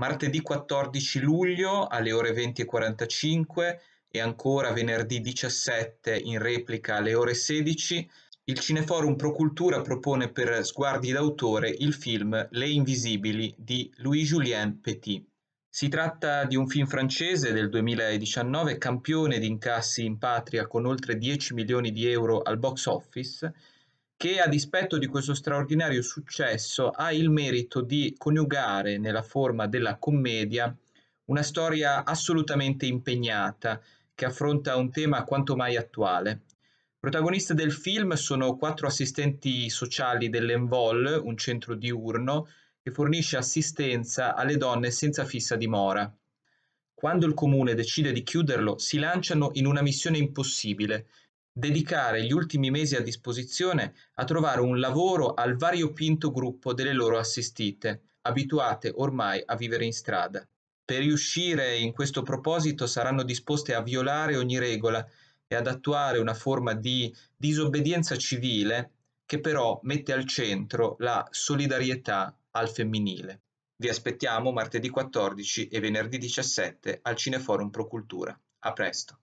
martedì 14 luglio alle ore 20.45 e ancora venerdì 17 in replica alle ore 16 il Cineforum Pro Cultura propone per sguardi d'autore il film Le Invisibili di Louis-Julien Petit. Si tratta di un film francese del 2019 campione di incassi in patria con oltre 10 milioni di euro al box office che a dispetto di questo straordinario successo ha il merito di coniugare nella forma della commedia una storia assolutamente impegnata che affronta un tema quanto mai attuale. Protagoniste del film sono quattro assistenti sociali dell'Envol, un centro diurno, che fornisce assistenza alle donne senza fissa dimora. Quando il comune decide di chiuderlo, si lanciano in una missione impossibile, dedicare gli ultimi mesi a disposizione a trovare un lavoro al variopinto gruppo delle loro assistite, abituate ormai a vivere in strada. Per riuscire in questo proposito saranno disposte a violare ogni regola e ad attuare una forma di disobbedienza civile che però mette al centro la solidarietà al femminile. Vi aspettiamo martedì 14 e venerdì 17 al Cineforum Procultura. A presto!